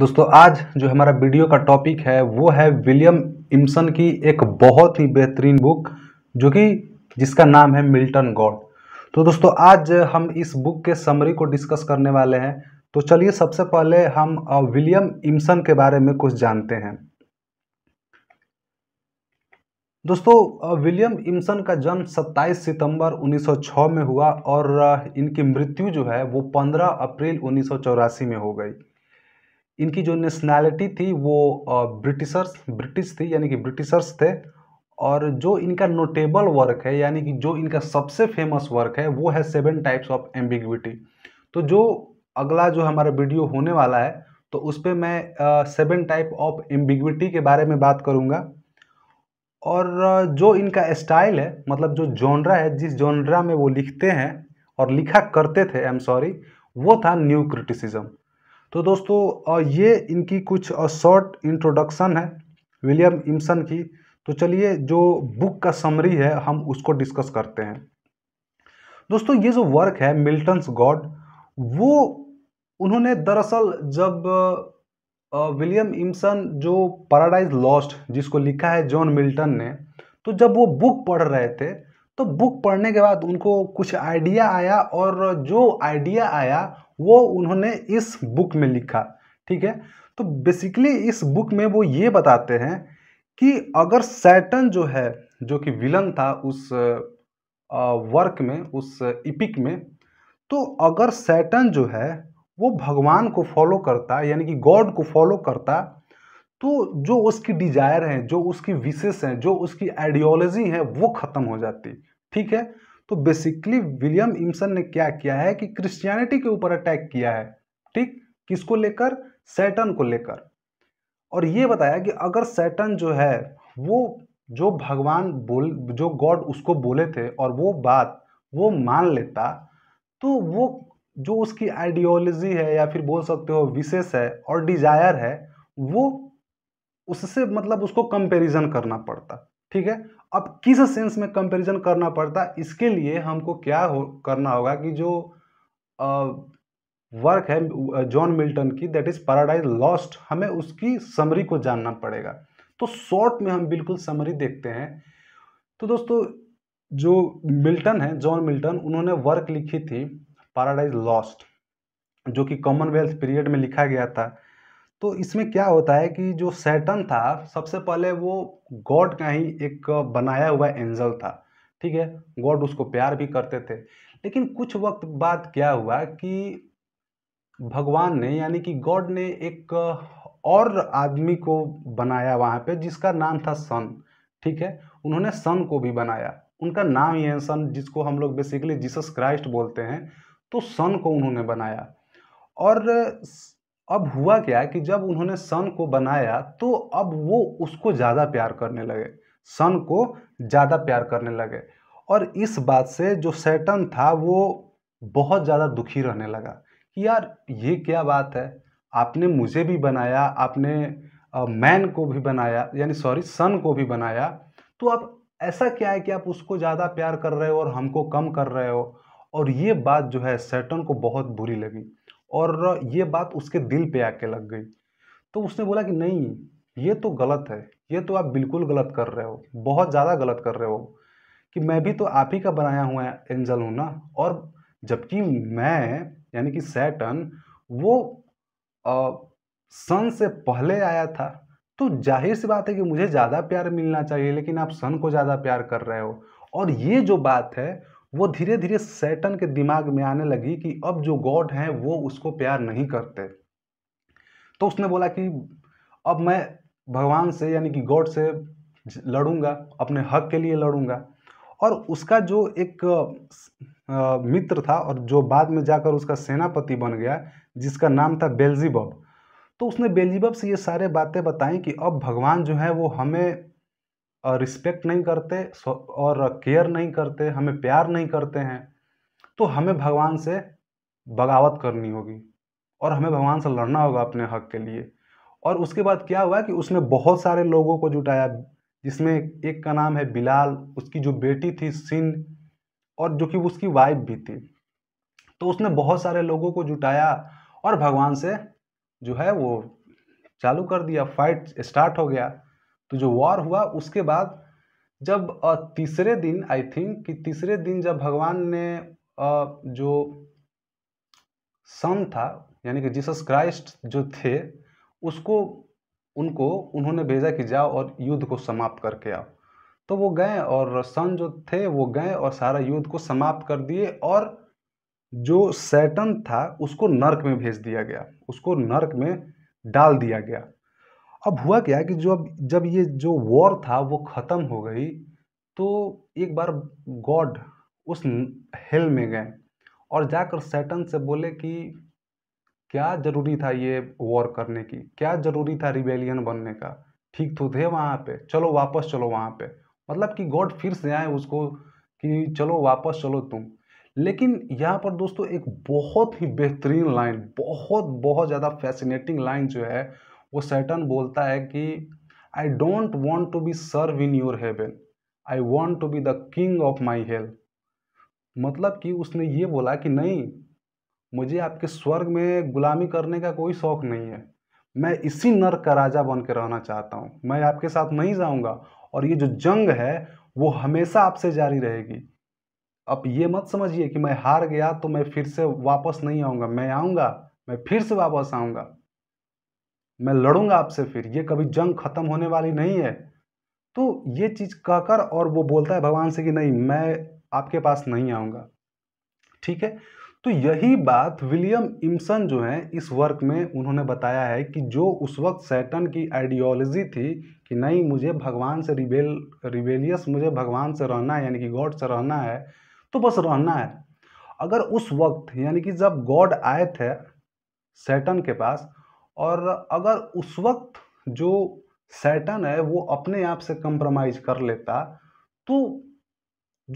दोस्तों आज जो हमारा वीडियो का टॉपिक है वो है विलियम इम्सन की एक बहुत ही बेहतरीन बुक जो कि जिसका नाम है मिल्टन गॉड तो दोस्तों आज हम इस बुक के समरी को डिस्कस करने वाले हैं तो चलिए सबसे पहले हम विलियम इम्सन के बारे में कुछ जानते हैं दोस्तों विलियम इम्सन का जन्म 27 सितंबर 1906 में हुआ और इनकी मृत्यु जो है वो 15 अप्रैल उन्नीस में हो गई इनकी जो नेशनैलिटी थी वो ब्रिटिशर्स ब्रिटिश थी यानी कि ब्रिटिशर्स थे और जो इनका नोटेबल वर्क है यानी कि जो इनका सबसे फेमस वर्क है वो है सेवन टाइप्स ऑफ एम्बिग्विटी तो जो अगला जो हमारा वीडियो होने वाला है तो उस पर मैं सेवन टाइप ऑफ एम्बिग्विटी के बारे में बात करूँगा और जो इनका स्टाइल है मतलब जो जॉनरा है जिस जॉनरा में वो लिखते हैं और लिखा करते थे आई एम सॉरी वो था न्यू क्रिटिसिज्म तो दोस्तों ये इनकी कुछ शॉर्ट इंट्रोडक्शन है विलियम इम्सन की तो चलिए जो बुक का समरी है हम उसको डिस्कस करते हैं दोस्तों ये जो वर्क है मिल्टन्स गॉड वो उन्होंने दरअसल जब विलियम इम्सन जो पैराडाइज लॉस्ट जिसको लिखा है जॉन मिल्टन ने तो जब वो बुक पढ़ रहे थे तो बुक पढ़ने के बाद उनको कुछ आइडिया आया और जो आइडिया आया वो उन्होंने इस बुक में लिखा ठीक है तो बेसिकली इस बुक में वो ये बताते हैं कि अगर सैटन जो है जो कि विलन था उस वर्क में उस इपिक में तो अगर सैटन जो है वो भगवान को फॉलो करता यानी कि गॉड को फॉलो करता तो जो उसकी डिजायर है जो उसकी विशेष हैं जो उसकी आइडियोलॉजी है वो ख़त्म हो जाती ठीक है तो बेसिकली विलियम इम्सन ने क्या किया है कि क्रिश्चियनिटी के ऊपर अटैक किया है ठीक किसको लेकर सैटन को लेकर और ये बताया कि अगर सैटन जो है वो जो भगवान बोल जो गॉड उसको बोले थे और वो बात वो मान लेता तो वो जो उसकी आइडियोलॉजी है या फिर बोल सकते हो विशेष है और डिजायर है वो उससे मतलब उसको कंपैरिजन करना पड़ता ठीक है अब किस सेंस में कंपैरिजन करना पड़ता है इसके लिए हमको क्या हो करना होगा कि जो वर्क है जॉन मिल्टन की दैट इज़ पैराडाइज लॉस्ट हमें उसकी समरी को जानना पड़ेगा तो शॉर्ट में हम बिल्कुल समरी देखते हैं तो दोस्तों जो मिल्टन है जॉन मिल्टन उन्होंने वर्क लिखी थी पैराडाइज लॉस्ट जो कि कॉमनवेल्थ पीरियड में लिखा गया था तो इसमें क्या होता है कि जो सैटन था सबसे पहले वो गॉड का ही एक बनाया हुआ एंजल था ठीक है गॉड उसको प्यार भी करते थे लेकिन कुछ वक्त बाद क्या हुआ कि भगवान ने यानी कि गॉड ने एक और आदमी को बनाया वहाँ पे जिसका नाम था सन ठीक है उन्होंने सन को भी बनाया उनका नाम ही है सन जिसको हम लोग बेसिकली जीसस क्राइस्ट बोलते हैं तो सन को उन्होंने बनाया और अब हुआ क्या कि जब उन्होंने सन को बनाया तो अब वो उसको ज़्यादा प्यार करने लगे सन को ज़्यादा प्यार करने लगे और इस बात से जो सैटन था वो बहुत ज़्यादा दुखी रहने लगा कि यार ये क्या बात है आपने मुझे भी बनाया आपने मैन को भी बनाया यानी सॉरी सन को भी बनाया तो आप ऐसा क्या है कि आप उसको ज़्यादा प्यार कर रहे हो और हमको कम कर रहे हो और ये बात जो है सैटन को बहुत बुरी लगी और ये बात उसके दिल पे आके लग गई तो उसने बोला कि नहीं ये तो गलत है ये तो आप बिल्कुल गलत कर रहे हो बहुत ज़्यादा गलत कर रहे हो कि मैं भी तो आप ही का बनाया हुआ एंजल हूँ ना और जबकि मैं यानी कि सैटन वो आ, सन से पहले आया था तो जाहिर सी बात है कि मुझे ज़्यादा प्यार मिलना चाहिए लेकिन आप सन को ज़्यादा प्यार कर रहे हो और ये जो बात है वो धीरे धीरे सैटन के दिमाग में आने लगी कि अब जो गॉड हैं वो उसको प्यार नहीं करते तो उसने बोला कि अब मैं भगवान से यानी कि गॉड से लड़ूंगा अपने हक के लिए लड़ूंगा और उसका जो एक मित्र था और जो बाद में जाकर उसका सेनापति बन गया जिसका नाम था बेल्जीबब तो उसने बेल्जीबब से ये सारे बातें बताई कि अब भगवान जो है वो हमें रिस्पेक्ट नहीं करते और केयर नहीं करते हमें प्यार नहीं करते हैं तो हमें भगवान से बगावत करनी होगी और हमें भगवान से लड़ना होगा अपने हक के लिए और उसके बाद क्या हुआ कि उसने बहुत सारे लोगों को जुटाया जिसमें एक का नाम है बिलाल उसकी जो बेटी थी सिन और जो कि उसकी वाइफ भी थी तो उसने बहुत सारे लोगों को जुटाया और भगवान से जो है वो चालू कर दिया फाइट स्टार्ट हो गया तो जो वॉर हुआ उसके बाद जब तीसरे दिन आई थिंक कि तीसरे दिन जब भगवान ने जो सन था यानी कि जीसस क्राइस्ट जो थे उसको उनको उन्होंने भेजा कि जाओ और युद्ध को समाप्त करके आओ तो वो गए और सन जो थे वो गए और सारा युद्ध को समाप्त कर दिए और जो सैटन था उसको नर्क में भेज दिया गया उसको नर्क में डाल दिया गया अब हुआ क्या कि जो अब जब ये जो वॉर था वो ख़त्म हो गई तो एक बार गॉड उस हेल में गए और जाकर सैटन से बोले कि क्या ज़रूरी था ये वॉर करने की क्या ज़रूरी था रिबेलियन बनने का ठीक तो थे वहाँ पे चलो वापस चलो वहाँ पे मतलब कि गॉड फिर से आए उसको कि चलो वापस चलो तुम लेकिन यहाँ पर दोस्तों एक बहुत ही बेहतरीन लाइन बहुत बहुत ज़्यादा फैसिनेटिंग लाइन जो है वो सैटन बोलता है कि I don't want to be serve in your heaven I want to be the king of my hell मतलब कि उसने ये बोला कि नहीं मुझे आपके स्वर्ग में गुलामी करने का कोई शौक नहीं है मैं इसी नर्क का राजा बन के रहना चाहता हूँ मैं आपके साथ नहीं जाऊँगा और ये जो जंग है वो हमेशा आपसे जारी रहेगी अब ये मत समझिए कि मैं हार गया तो मैं फिर से वापस नहीं आऊँगा मैं आऊँगा मैं फिर से वापस आऊँगा मैं लड़ूंगा आपसे फिर ये कभी जंग खत्म होने वाली नहीं है तो ये चीज़ कहकर और वो बोलता है भगवान से कि नहीं मैं आपके पास नहीं आऊँगा ठीक है तो यही बात विलियम इम्सन जो है इस वर्क में उन्होंने बताया है कि जो उस वक्त सैटन की आइडियोलॉजी थी कि नहीं मुझे भगवान से रिबेल रिबेलियस मुझे भगवान से रहना है यानी कि गॉड से रहना है तो बस रहना है अगर उस वक्त यानी कि जब गॉड आए थे सैटन के पास और अगर उस वक्त जो सैटन है वो अपने आप से कंप्रोमाइज कर लेता तो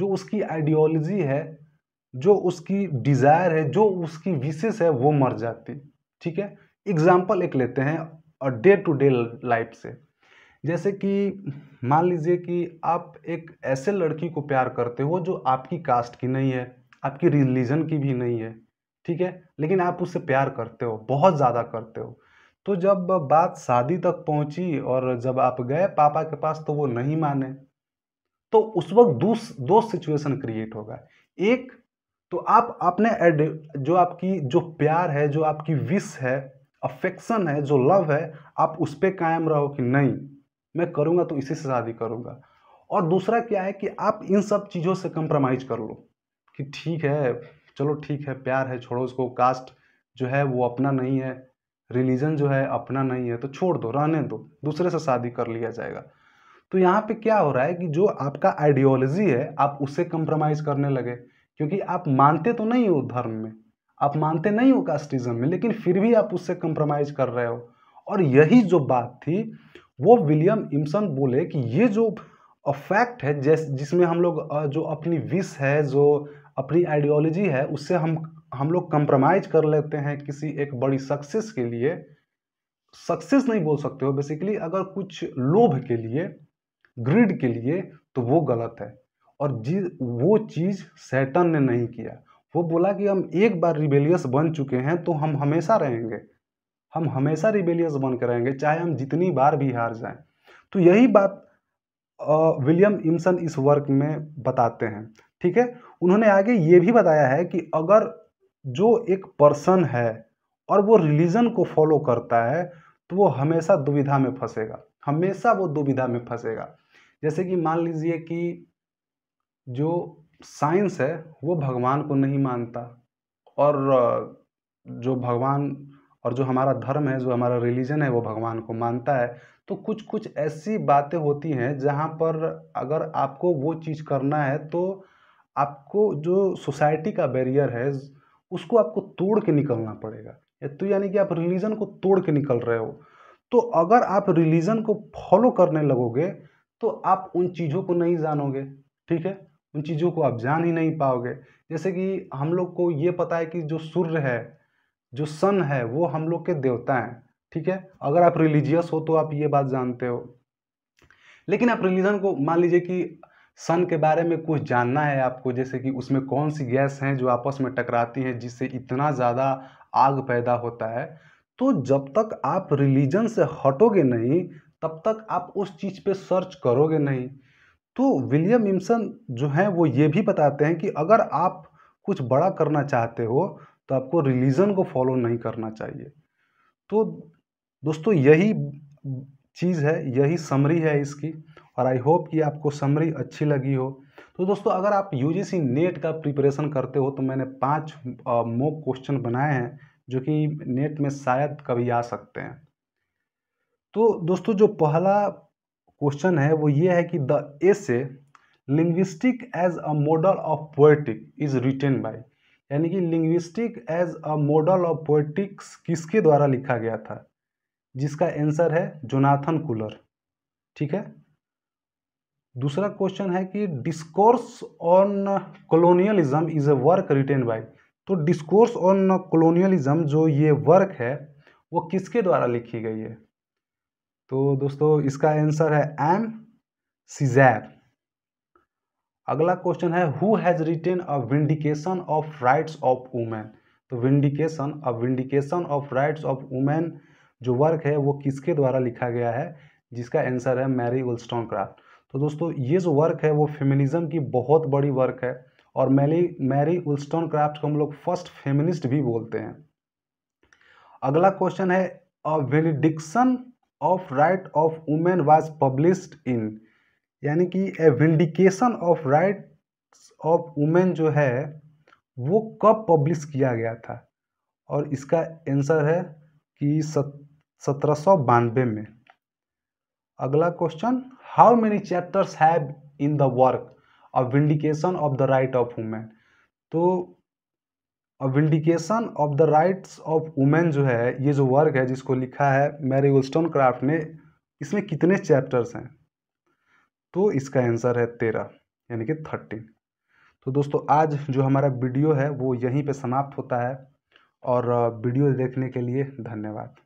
जो उसकी आइडियोलॉजी है जो उसकी डिज़ायर है जो उसकी विशेष है वो मर जाती ठीक है एग्जाम्पल एक लेते हैं और डे टू डे लाइफ से जैसे कि मान लीजिए कि आप एक ऐसे लड़की को प्यार करते हो जो आपकी कास्ट की नहीं है आपकी रिलीजन की भी नहीं है ठीक है लेकिन आप उससे प्यार करते हो बहुत ज़्यादा करते हो तो जब बात शादी तक पहुंची और जब आप गए पापा के पास तो वो नहीं माने तो उस वक्त दो दो सिचुएशन क्रिएट होगा एक तो आप अपने जो आपकी जो प्यार है जो आपकी विश है अफेक्शन है जो लव है आप उस पर कायम रहो कि नहीं मैं करूँगा तो इसी से शादी करूँगा और दूसरा क्या है कि आप इन सब चीज़ों से कंप्रोमाइज़ कर लो कि ठीक है चलो ठीक है प्यार है छोड़ो उसको कास्ट जो है वो अपना नहीं है रिलीजन जो है अपना नहीं है तो छोड़ दो रहने दो दूसरे से शादी कर लिया जाएगा तो यहाँ पे क्या हो रहा है कि जो आपका आइडियोलॉजी है आप उससे कंप्रोमाइज करने लगे क्योंकि आप मानते तो नहीं हो धर्म में आप मानते नहीं हो कास्टिज्म में लेकिन फिर भी आप उससे कंप्रोमाइज कर रहे हो और यही जो बात थी वो विलियम इम्सन बोले कि ये जो फैक्ट है जैस जिसमें हम लोग जो अपनी विश है जो अपनी आइडियोलॉजी है उससे हम हम लोग कंप्रोमाइज़ कर लेते हैं किसी एक बड़ी सक्सेस के लिए सक्सेस नहीं बोल सकते हो बेसिकली अगर कुछ लोभ के लिए ग्रिड के लिए तो वो गलत है और जी वो चीज़ सैटन ने नहीं किया वो बोला कि हम एक बार रिबेलियस बन चुके हैं तो हम हमेशा रहेंगे हम हमेशा रिबेलियस बन के रहेंगे चाहे हम जितनी बार भी हार जाएं तो यही बात विलियम इम्सन इस वर्क में बताते हैं ठीक है उन्होंने आगे ये भी बताया है कि अगर जो एक पर्सन है और वो रिलीजन को फॉलो करता है तो वो हमेशा दुविधा में फंसेगा हमेशा वो दुविधा में फंसेगा जैसे कि मान लीजिए कि जो साइंस है वो भगवान को नहीं मानता और जो भगवान और जो हमारा धर्म है जो हमारा रिलीजन है वो भगवान को मानता है तो कुछ कुछ ऐसी बातें होती हैं जहाँ पर अगर आपको वो चीज़ करना है तो आपको जो सोसाइटी का बैरियर है उसको आपको तोड़ के निकलना पड़ेगा तो यानी कि आप रिलीजन को तोड़ के निकल रहे हो तो अगर आप रिलीजन को फॉलो करने लगोगे तो आप उन चीज़ों को नहीं जानोगे ठीक है उन चीज़ों को आप जान ही नहीं पाओगे जैसे कि हम लोग को ये पता है कि जो सूर्य है जो सन है वो हम लोग के देवता हैं ठीक है अगर आप रिलीजियस हो तो आप ये बात जानते हो लेकिन आप रिलीजन को मान लीजिए कि सन के बारे में कुछ जानना है आपको जैसे कि उसमें कौन सी गैस हैं जो आपस में टकराती हैं जिससे इतना ज़्यादा आग पैदा होता है तो जब तक आप रिलीजन से हटोगे नहीं तब तक आप उस चीज़ पे सर्च करोगे नहीं तो विलियम इम्सन जो हैं वो ये भी बताते हैं कि अगर आप कुछ बड़ा करना चाहते हो तो आपको रिलीजन को फॉलो नहीं करना चाहिए तो दोस्तों यही चीज़ है यही समरी है इसकी और आई होप कि आपको समरी अच्छी लगी हो तो दोस्तों अगर आप यूजीसी नेट का प्रिपरेशन करते हो तो मैंने पाँच मोक क्वेश्चन बनाए हैं जो कि नेट में शायद कभी आ सकते हैं तो दोस्तों जो पहला क्वेश्चन है वो ये है कि the essay linguistic as a model of poetic is written by यानी कि linguistic as a model of poetics किसके द्वारा लिखा गया था जिसका आंसर है जोनाथन कूलर ठीक है दूसरा क्वेश्चन है कि discourse on colonialism is a work written by तो डिस्कोर्स ऑन कॉलोनियलिज्म जो ये वर्क है वो किसके द्वारा लिखी गई है तो दोस्तों इसका आंसर है एम सीजैर अगला क्वेश्चन है who has written a vindication of rights of women तो vindication a vindication of rights of women जो वर्क है वो किसके द्वारा लिखा गया है जिसका आंसर है मैरी ओल्स्टोन क्राफ्ट तो दोस्तों ये जो वर्क है वो फेमिनिज्म की बहुत बड़ी वर्क है और मैली मैरी उल्स्टोन क्राफ्ट को हम लोग फर्स्ट फेमिनिस्ट भी बोलते हैं अगला क्वेश्चन है a vindication of right of women was published in यानी कि a vindication of right of women जो है वो कब पब्लिश किया गया था और इसका आंसर है कि सत्रह सौ बानवे में अगला question how many chapters have in the work a vindication of the right of women तो vindication of the rights of women जो है ये जो वर्क है जिसको लिखा है मैरी वुलस्टोन क्राफ्ट ने इसमें कितने चैप्टर्स हैं तो इसका आंसर है तेरह यानी कि थर्टीन तो दोस्तों आज जो हमारा वीडियो है वो यहीं पे समाप्त होता है और वीडियो देखने के लिए धन्यवाद